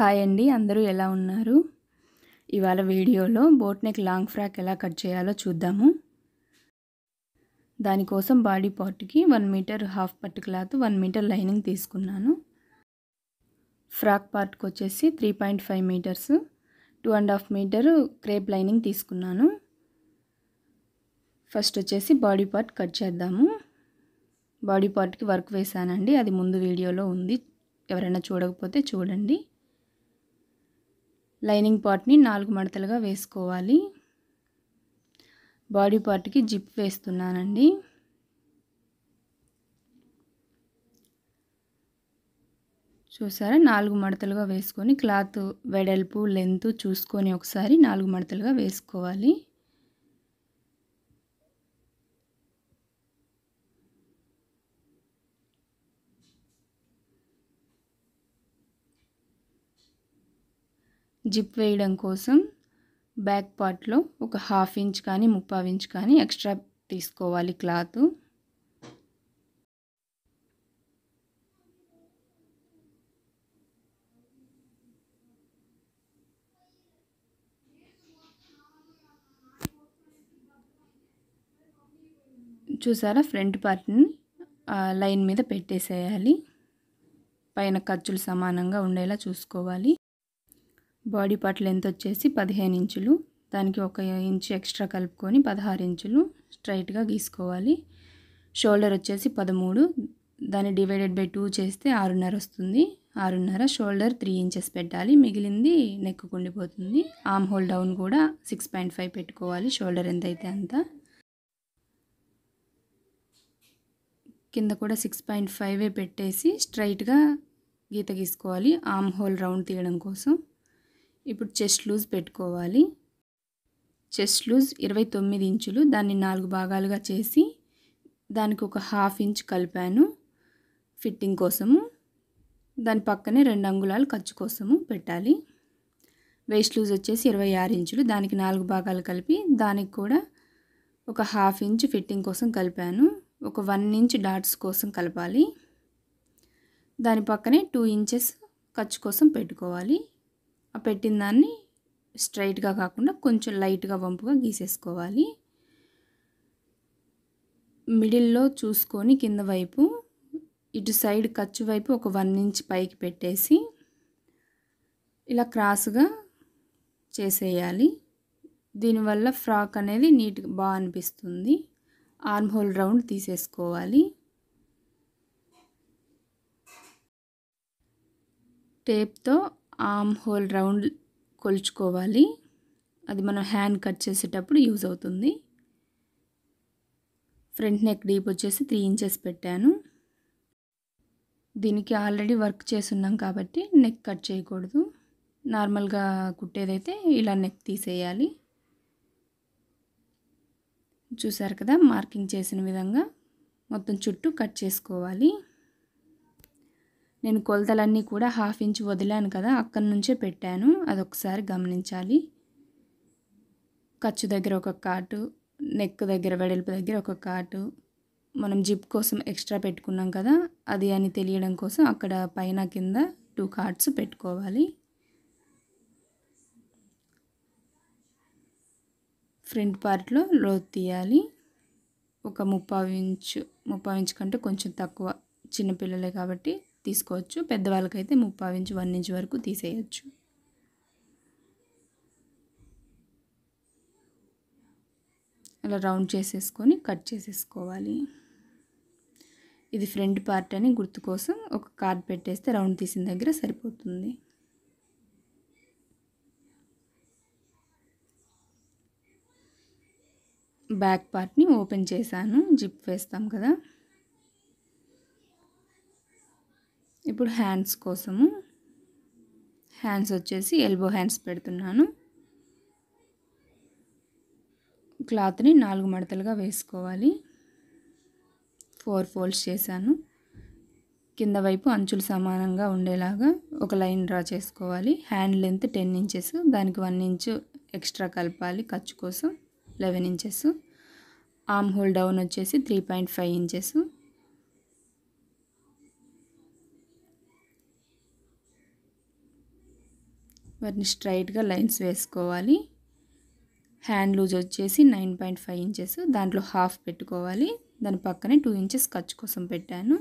hi అండి అందరూ ఎలా ఉన్నారు ఇవాళ వీడియోలో బోట్ నెక్ లాంగ్ ఫ్రాక్ ఎలా కట్ చేయాలో చూద్దాము దానికోసం బాడీ పార్ట్కి వన్ మీటర్ హాఫ్ పట్టు క్లాత్ వన్ మీటర్ లైనింగ్ తీసుకున్నాను ఫ్రాక్ పార్ట్కి వచ్చేసి three point five meters two and half meter crepe lining తీసుకున్నాను ఫస్ట్ వచ్చేసి బాడీ పార్ట్ కట్ చేద్దాము బాడీ పార్ట్కి వర్క్ వేసానండి అది ముందు వీడియోలో ఉంది ఎవరైనా చూడకపోతే చూడండి లైనింగ్ పార్ట్ని నాలుగు మడతలుగా వేసుకోవాలి బాడీ పార్ట్కి జిప్ వేస్తున్నానండి చూసారా నాలుగు మడతలుగా వేసుకొని క్లాత్ వెడల్పు లెంత్ చూసుకొని ఒకసారి నాలుగు మడతలుగా వేసుకోవాలి జిప్ వేయడం కోసం బ్యాక్ పార్ట్లో ఒక హాఫ్ ఇంచ్ కానీ ముప్పావు ఇంచ్ కానీ ఎక్స్ట్రా తీసుకోవాలి క్లాత్ చూసారా ఫ్రంట్ పార్ట్ని లైన్ మీద పెట్టేసేయాలి పైన ఖర్చులు సమానంగా ఉండేలా చూసుకోవాలి బాడీ పార్ట్ లెంత్ వచ్చేసి పదిహేను ఇంచులు దానికి ఒక ఇంచు ఎక్స్ట్రా కలుపుకొని పదహారు ఇంచులు స్ట్రైట్గా గీసుకోవాలి షోల్డర్ వచ్చేసి పదమూడు దాన్ని డివైడెడ్ బై టూ చేస్తే ఆరున్నర వస్తుంది ఆరున్నర షోల్డర్ త్రీ ఇంచెస్ పెట్టాలి మిగిలింది నెక్ కుండిపోతుంది ఆమ్ హోల్ డౌన్ కూడా సిక్స్ పాయింట్ ఫైవ్ పెట్టుకోవాలి షోల్డర్ ఎంత అయితే అంత కింద కూడా సిక్స్ పాయింట్ ఫైవే పెట్టేసి స్ట్రైట్గా గీత గీసుకోవాలి ఆమ్ హోల్ రౌండ్ తీయడం కోసం ఇప్పుడు చెస్ట్ లూజ్ పెట్టుకోవాలి చెస్ట్ లూజ్ ఇరవై తొమ్మిది ఇంచులు దాన్ని నాలుగు భాగాలుగా చేసి దానికి ఒక హాఫ్ ఇంచ్ కలిపాను ఫిట్టింగ్ కోసము దాని పక్కనే రెండు అంగుళాలు ఖర్చు కోసము పెట్టాలి వేస్ట్ లూజ్ వచ్చేసి ఇరవై ఆరు ఇంచులు దానికి నాలుగు భాగాలు కలిపి దానికి కూడా ఒక హాఫ్ ఇంచ్ ఫిట్టింగ్ కోసం కలిపాను ఒక వన్ ఇంచ్ డాట్స్ కోసం కలపాలి దాని పక్కనే టూ ఇంచెస్ ఖర్చు కోసం పెట్టుకోవాలి పెట్టిన దాన్ని స్ట్రైట్గా కాకుండా కొంచెం లైట్గా వంపుగా గీసేసుకోవాలి మిడిల్లో చూసుకొని కింద వైపు ఇటు సైడ్ ఖర్చు వైపు ఒక వన్ ఇంచ్ పైకి పెట్టేసి ఇలా క్రాస్గా చేసేయాలి దీనివల్ల ఫ్రాక్ అనేది నీట్గా బాగా అనిపిస్తుంది ఆర్మ్ హోల్ రౌండ్ తీసేసుకోవాలి టేప్తో ఆమ్ హోల్ రౌండ్ కొలుచుకోవాలి అది మనం హ్యాండ్ కట్ చేసేటప్పుడు యూజ్ అవుతుంది ఫ్రంట్ నెక్ డీప్ వచ్చేసి త్రీ ఇంచెస్ పెట్టాను దీనికి ఆల్రెడీ వర్క్ చేస్తున్నాం కాబట్టి నెక్ కట్ చేయకూడదు నార్మల్గా కుట్టేదైతే ఇలా నెక్ తీసేయాలి చూసారు కదా మార్కింగ్ చేసిన విధంగా మొత్తం చుట్టూ కట్ చేసుకోవాలి నేను కొలతలన్నీ కూడా హాఫ్ ఇంచ్ వదిలాను కదా అక్కడి నుంచే పెట్టాను అదొకసారి గమనించాలి ఖర్చు దగ్గర ఒక కాటు నెక్ దగ్గర వెడల్పు దగ్గర ఒక కాటు మనం జిప్ కోసం ఎక్స్ట్రా పెట్టుకున్నాం కదా అది అని తెలియడం కోసం అక్కడ పైన కింద టూ కార్డ్స్ పెట్టుకోవాలి ఫ్రంట్ పార్ట్లో లోతు తీయాలి ఒక ముప్పావు ఇంచు ముప్పావు ఇంచు కంటే కొంచెం తక్కువ చిన్నపిల్లలే కాబట్టి తీసుకోవచ్చు పెద్దవాళ్ళకైతే ముప్పై ఇంచు వన్ ఇంచ్ వరకు తీసేయచ్చు అలా రౌండ్ చేసేసుకొని కట్ చేసేసుకోవాలి ఇది ఫ్రంట్ పార్ట్ అని గుర్తు కోసం ఒక కార్డ్ పెట్టేస్తే రౌండ్ తీసిన దగ్గర సరిపోతుంది బ్యాక్ పార్ట్ని ఓపెన్ చేశాను జిప్ వేస్తాం కదా ఇప్పుడు హ్యాండ్స్ కోసము హ్యాండ్స్ వచ్చేసి ఎల్బో హ్యాండ్స్ పెడుతున్నాను క్లాత్ని నాలుగు మడతలుగా వేసుకోవాలి ఫోర్ ఫోల్డ్స్ చేశాను కింద వైపు అంచులు సమానంగా ఉండేలాగా ఒక లైన్ డ్రా చేసుకోవాలి హ్యాండ్ లెంత్ టెన్ ఇంచెస్ దానికి వన్ ఇంచు ఎక్స్ట్రా కలపాలి ఖర్చు కోసం eleven inches arm hole down వచ్చేసి త్రీ పాయింట్ ఫైవ్ ఇంచెస్ వాటిని స్ట్రైట్గా లైన్స్ వేసుకోవాలి హ్యాండ్ లూజ్ వచ్చేసి నైన్ పాయింట్ ఫైవ్ ఇంచెస్ దాంట్లో హాఫ్ పెట్టుకోవాలి దాని పక్కనే టూ ఇంచెస్ ఖర్చు కోసం పెట్టాను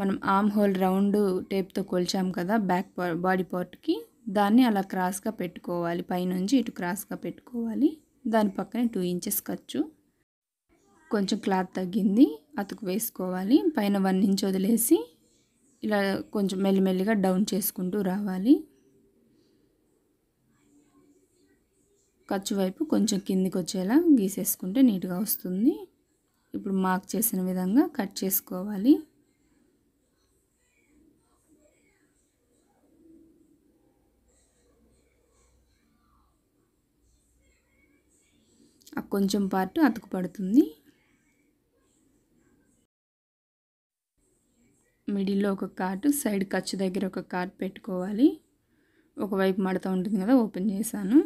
మనం ఆమ్ హోల్ రౌండ్ టేప్తో కొలిచాం కదా బ్యాక్ బాడీ పార్ట్కి దాన్ని అలా క్రాస్గా పెట్టుకోవాలి పైనుంచి ఇటు క్రాస్గా పెట్టుకోవాలి దాని పక్కనే టూ ఇంచెస్ ఖర్చు కొంచెం క్లాత్ తగ్గింది అతుకు వేసుకోవాలి పైన వన్ ఇంచ్ వదిలేసి ఇలా కొంచెం మెల్లిమెల్లిగా డౌన్ చేసుకుంటూ రావాలి ఖర్చు వైపు కొంచెం కిందికి వచ్చేలా గీసేసుకుంటే నీట్గా వస్తుంది ఇప్పుడు మార్క్ చేసిన విధంగా కట్ చేసుకోవాలి కొంచెం పార్ట్ అతుకు పడుతుంది మిడిల్లో ఒక కార్ట్ సైడ్ ఖర్చు దగ్గర ఒక కార్ట్ పెట్టుకోవాలి ఒకవైపు మడత ఉంటుంది కదా ఓపెన్ చేశాను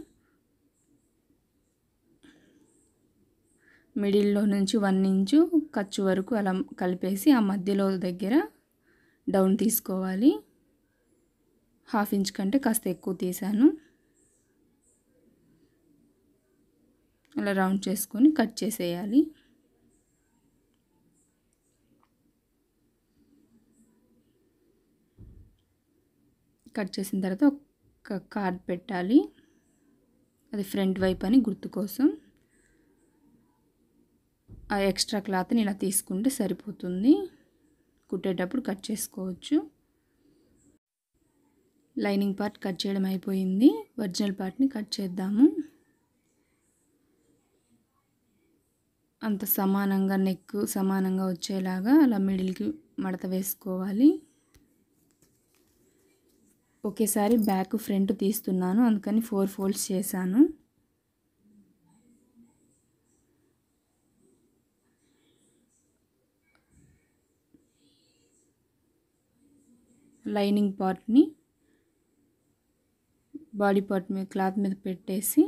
మిడిల్లో నుంచి వన్ ఇంచు ఖర్చు వరకు అలా కలిపేసి ఆ మధ్యలో దగ్గర డౌన్ తీసుకోవాలి హాఫ్ ఇంచ్ కంటే కాస్త ఎక్కువ తీసాను అలా రౌండ్ చేసుకొని కట్ చేసేయాలి కట్ చేసిన తర్వాత ఒక కార్డ్ పెట్టాలి అది ఫ్రంట్ వైపు అని గుర్తు కోసం ఎక్స్ట్రా క్లాత్ని ఇలా తీసుకుంటే సరిపోతుంది కుట్టేటప్పుడు కట్ చేసుకోవచ్చు లైనింగ్ పార్ట్ కట్ చేయడం అయిపోయింది ఒరిజినల్ పార్ట్ని కట్ చేద్దాము అంత సమానంగా నెక్ సమానంగా వచ్చేలాగా అలా మిడిల్కి మడత వేసుకోవాలి ఒకేసారి బ్యాక్ ఫ్రంట్ తీస్తున్నాను అందుకని ఫోర్ ఫోల్డ్స్ చేశాను లైనింగ్ పార్ట్ని బాడీ పార్ట్ మీద క్లాత్ మీద పెట్టేసి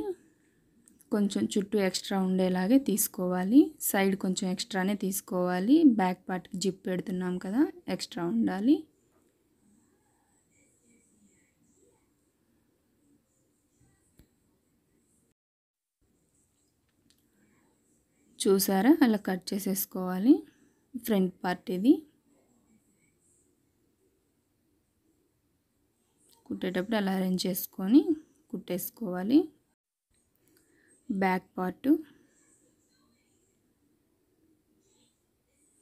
కొంచెం చుట్టూ ఎక్స్ట్రా ఉండేలాగే తీసుకోవాలి సైడ్ కొంచెం ఎక్స్ట్రానే తీసుకోవాలి బ్యాక్ పార్ట్కి జిప్ పెడుతున్నాం కదా ఎక్స్ట్రా ఉండాలి చూసారా అలా కట్ చేసేసుకోవాలి ఫ్రంట్ పార్ట్ ఇది కుట్టేటప్పుడు అలా అరేంజ్ చేసుకొని కుట్టేసుకోవాలి బ్యాక్ పార్టు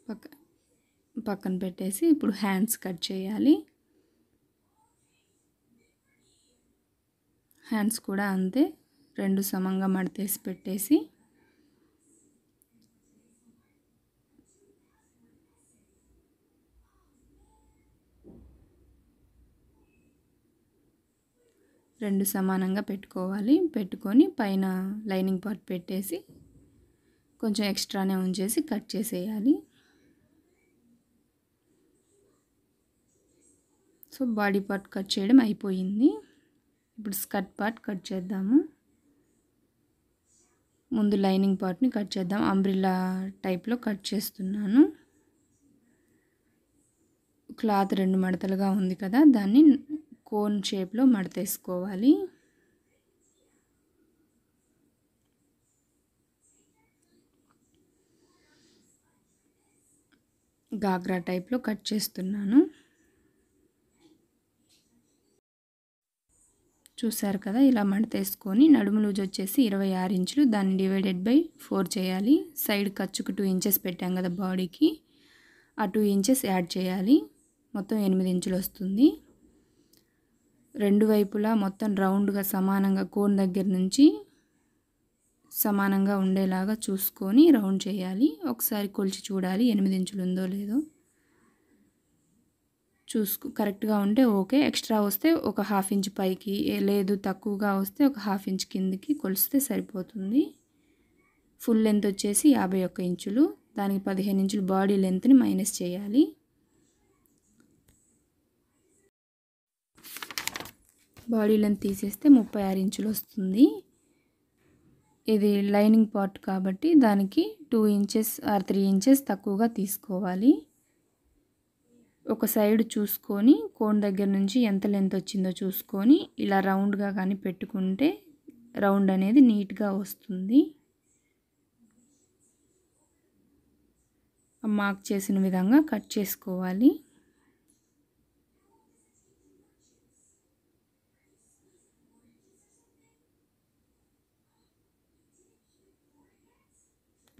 పక్క పక్కన పెట్టేసి ఇప్పుడు హ్యాండ్స్ కట్ చేయాలి హ్యాండ్స్ కూడా అంతే రెండు సమంగా మడతేసి పెట్టేసి రెండు సమానంగా పెట్టుకోవాలి పెట్టుకొని పైన లైనింగ్ పార్ట్ పెట్టేసి కొంచెం ఎక్స్ట్రానే ఉంచేసి కట్ చేసేయాలి సో బాడీ పార్ట్ కట్ చేయడం అయిపోయింది ఇప్పుడు స్కర్ట్ పార్ట్ కట్ చేద్దాము ముందు లైనింగ్ పార్ట్ని కట్ చేద్దాం అంబ్రిల్లా టైప్లో కట్ చేస్తున్నాను క్లాత్ రెండు మడతలుగా ఉంది కదా దాన్ని కోన్ షేప్లో మడతేసుకోవాలి గాగ్రా టైప్లో కట్ చేస్తున్నాను చూసారు కదా ఇలా మడతేసుకొని నడుము లూజ్ వచ్చేసి ఇరవై ఆరు ఇంచులు దాన్ని డివైడెడ్ బై ఫోర్ చేయాలి సైడ్ ఖర్చుకు టూ ఇంచెస్ పెట్టాం కదా బాడీకి ఆ టూ ఇంచెస్ యాడ్ చేయాలి మొత్తం ఎనిమిది ఇంచులు వస్తుంది రెండు వైపులా మొత్తం రౌండ్గా సమానంగా కోన్ దగ్గర నుంచి సమానంగా ఉండేలాగా చూసుకొని రౌండ్ చేయాలి ఒకసారి కొలిచి చూడాలి ఎనిమిది ఇంచులు ఉందో లేదో చూసుకు కరెక్ట్గా ఉంటే ఓకే ఎక్స్ట్రా వస్తే ఒక హాఫ్ ఇంచ్ పైకి లేదు తక్కువగా వస్తే ఒక హాఫ్ ఇంచ్ కిందికి కొలిస్తే సరిపోతుంది ఫుల్ లెంత్ వచ్చేసి యాభై ఒక్క ఇంచులు దానికి పదిహేను ఇంచులు బాడీ లెంత్ని మైనస్ చేయాలి బాడీ లెంత్ తీసేస్తే ముప్పై ఆరు ఇంచులు వస్తుంది ఇది లైనింగ్ పార్ట్ కాబట్టి దానికి two inches or three inches తక్కువగా తీసుకోవాలి ఒక సైడ్ చూసుకొని కోన్ దగ్గర నుంచి ఎంత లెంత్ వచ్చిందో చూసుకొని ఇలా రౌండ్గా కానీ పెట్టుకుంటే రౌండ్ అనేది నీట్గా వస్తుంది మార్క్ చేసిన విధంగా కట్ చేసుకోవాలి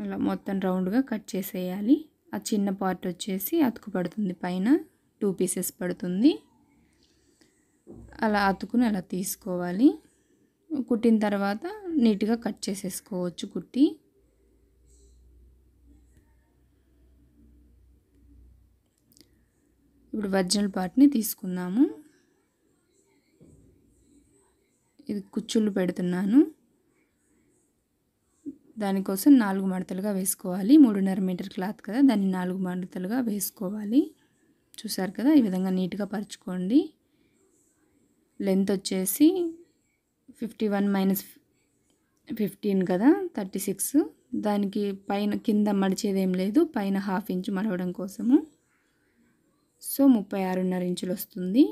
అలా మొత్తం రౌండ్గా కట్ చేసేయాలి ఆ చిన్న పార్ట్ వచ్చేసి అతుకు పడుతుంది పైన టూ పీసెస్ పడుతుంది అలా అతుకుని అలా తీసుకోవాలి కుట్టిన తర్వాత నీట్గా కట్ చేసేసుకోవచ్చు కుట్టి ఇప్పుడు ఒరిజినల్ పార్ట్ని తీసుకుందాము ఇది కుచ్చుళ్ళు పెడుతున్నాను దానికోసం నాలుగు మడతలుగా వేసుకోవాలి మూడున్నర మీటర్ క్లాత్ కదా దాన్ని నాలుగు మడతలుగా వేసుకోవాలి చూసారు కదా ఈ విధంగా నీట్గా పరుచుకోండి లెంత్ వచ్చేసి ఫిఫ్టీ వన్ మైనస్ ఫిఫ్టీన్ కదా థర్టీ సిక్స్ దానికి పైన కింద మడిచేదేం లేదు పైన హాఫ్ ఇంచ్ మడవడం కోసము సో ముప్పై ఆరున్నర ఇంచులు వస్తుంది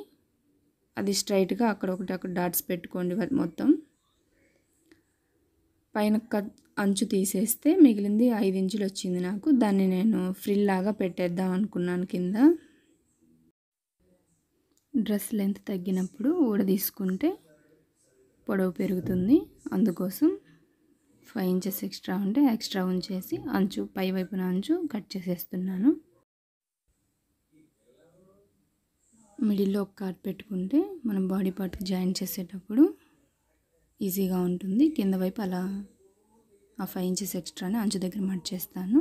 అది స్ట్రైట్గా అక్కడ ఒకటి అక్కడ డాట్స్ పెట్టుకోండి మొత్తం పైన కట్ అంచు తీసేస్తే మిగిలింది ఐదు ఇంచులు వచ్చింది నాకు దాన్ని నేను ఫ్రిల్ లాగా పెట్టేద్దాం అనుకున్నాను కింద డ్రెస్ లెంత్ తగ్గినప్పుడు ఊడ తీసుకుంటే పొడవు పెరుగుతుంది అందుకోసం ఫైవ్ ఇంచెస్ ఎక్స్ట్రా ఉంటే ఎక్స్ట్రా ఉంచేసి అంచు పై వైపున అంచు కట్ చేసేస్తున్నాను మిడిల్లో ఒక కార్ట్ పెట్టుకుంటే మనం బాడీ పార్ట్కి జాయిన్ చేసేటప్పుడు ఈజీగా ఉంటుంది కింద వైపు అలా ఆ ఫైవ్ ఇంచెస్ ఎక్స్ట్రాని అంచు దగ్గర మట్ చేస్తాను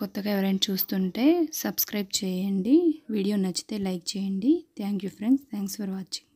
కొత్తగా ఎవరైనా చూస్తుంటే సబ్స్క్రైబ్ చేయండి వీడియో నచ్చితే లైక్ చేయండి thank you friends thanks for watching